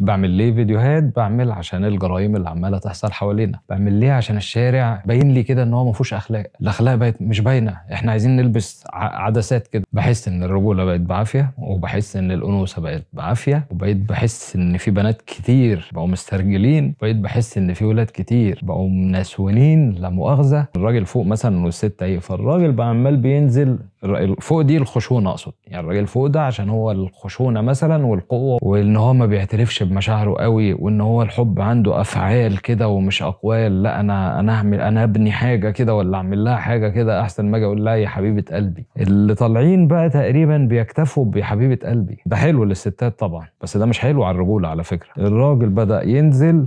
بعمل ليه فيديوهات بعمل عشان الجرائم اللي عماله تحصل حوالينا بعمل ليه عشان الشارع باين لي كده ان هو ما فيهوش اخلاق الاخلاق بقت مش باينه احنا عايزين نلبس عدسات كده بحس ان الرجوله بقت بعافيه وبحس ان الانوثه بقت بعافيه وبقيت بحس ان في بنات كتير بقوا مسترجلين بقيت بحس ان في ولاد كتير بقوا مناسونين لا مؤاخذه الراجل فوق مثلا والست ايه فالراجل بقى عمال بينزل فوق دي الخشونه اقصد يعني الراجل فوق ده عشان هو الخشونه مثلا والقوه وان هو ما بيعترفش بمشاعره قوي وان هو الحب عنده افعال كده ومش اقوال لا انا انا هعمل انا ابني حاجه كده ولا اعمل لها حاجه كده احسن ما اجي اقول لها يا حبيبه قلبي اللي طالعين بقى تقريبا بيكتفوا بحبيبه قلبي ده حلو للستات طبعا بس ده مش حلو على الرجوله على فكره الراجل بدا ينزل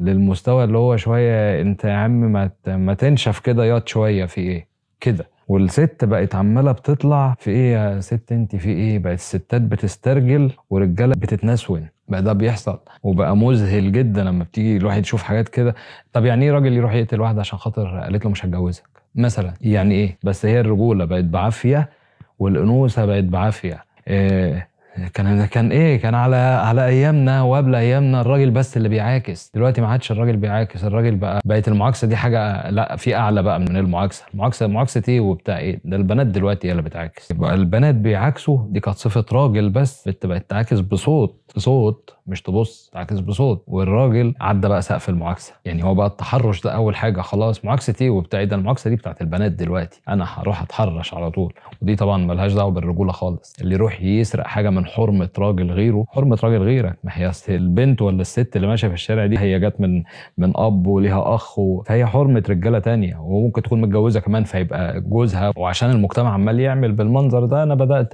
للمستوى اللي هو شويه انت يا عم ما تنشف كده ياض شويه في ايه كده والست بقت عماله بتطلع في ايه يا ست انت في ايه بقت الستات بتسترجل ورجاله بتتنسون بقى ده بيحصل وبقى مذهل جدا لما بتيجي الواحد يشوف حاجات كده طب يعني ايه راجل يروح يقتل واحده عشان خاطر قالت له مش هتجوزك مثلا يعني ايه بس هي الرجوله بقت بعافيه والانوثه بقت بعافيه إيه كان كان ايه كان على على ايامنا وقبل ايامنا الراجل بس اللي بيعاكس دلوقتي ما عادش الراجل بيعاكس الراجل بقى بقت المعاكسه دي حاجه لا في اعلى بقى من المعاكسه المعاكسه معاكسه ايه وبتاع ايه ده البنات دلوقتي هي اللي بتعاكس يبقى البنات بيعاكسوا دي كانت صفه راجل بس بت بقت تعاكس بصوت صوت مش تبص تعاكس بصوت والراجل عدى بقى سقف المعاكسه يعني هو بقى التحرش ده اول حاجه خلاص معاكسه ايه وبتاع ايه ده المعاكسه دي بتاعت البنات دلوقتي انا هروح اتحرش على طول ودي طبعا ملهاش دعوه بالرجوله خالص اللي يروح يسرق حاجه من من حرمه راجل غيره حرمه راجل غيرك ما هي البنت ولا الست اللي ماشيه في الشارع دي هي جت من من اب وليها اخ فهي حرمه رجاله تانية وممكن تكون متجوزه كمان فيبقى جوزها وعشان المجتمع عمال يعمل بالمنظر ده انا بدات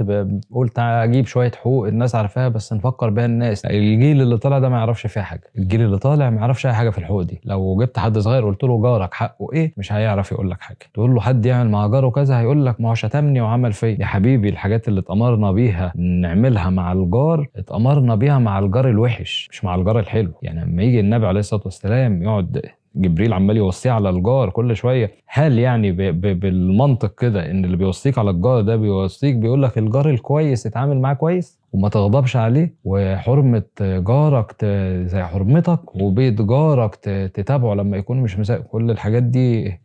قلت اجيب شويه حقوق الناس عارفاها بس نفكر بها الناس الجيل اللي طالع ده ما يعرفش فيها حاجه الجيل اللي طالع ما يعرفش اي حاجه في الحقوق دي لو جبت حد صغير قلت له جارك حقه ايه مش هيعرف يقول لك حاجه تقول له حد يعمل مع جاره كذا هيقول لك ما هو شتمني وعمل فيا يا حبيبي الحاجات اللي اتامرنا بيها نعملها عملها مع الجار اتأمرنا بيها مع الجار الوحش مش مع الجار الحلو يعني لما يجي النبي عليه الصلاة والسلام يقعد جبريل عمال يوصيه على الجار كل شويه هل يعني بـ بـ بالمنطق كده ان اللي بيوصيك على الجار ده بيوصيك بيقول لك الجار الكويس اتعامل معاه كويس وما تغضبش عليه وحرمه جارك زي حرمتك وبيت جارك تتابعه لما يكون مش مساء كل الحاجات دي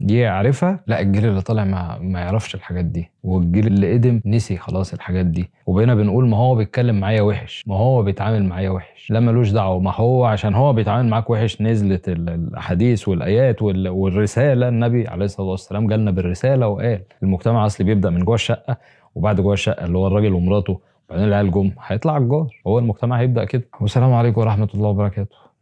دي يعرفها لا الجيل اللي طالع ما, ما يعرفش الحاجات دي والجيل اللي قدم نسي خلاص الحاجات دي وبقينا بنقول ما هو بيتكلم معايا وحش ما هو بيتعامل معايا وحش لا ملوش دعوه ما هو عشان هو بيتعامل معاك وحش نزلت الاحاديث والايات والرساله النبي عليه الصلاه والسلام جالنا بالرساله وقال المجتمع اصلي بيبدا من جوه الشقه وبعد جوه الشقه اللي هو الراجل ومراته وبعدين العيال جم هيطلع الجار هو المجتمع هيبدا كده والسلام عليكم ورحمه الله وبركاته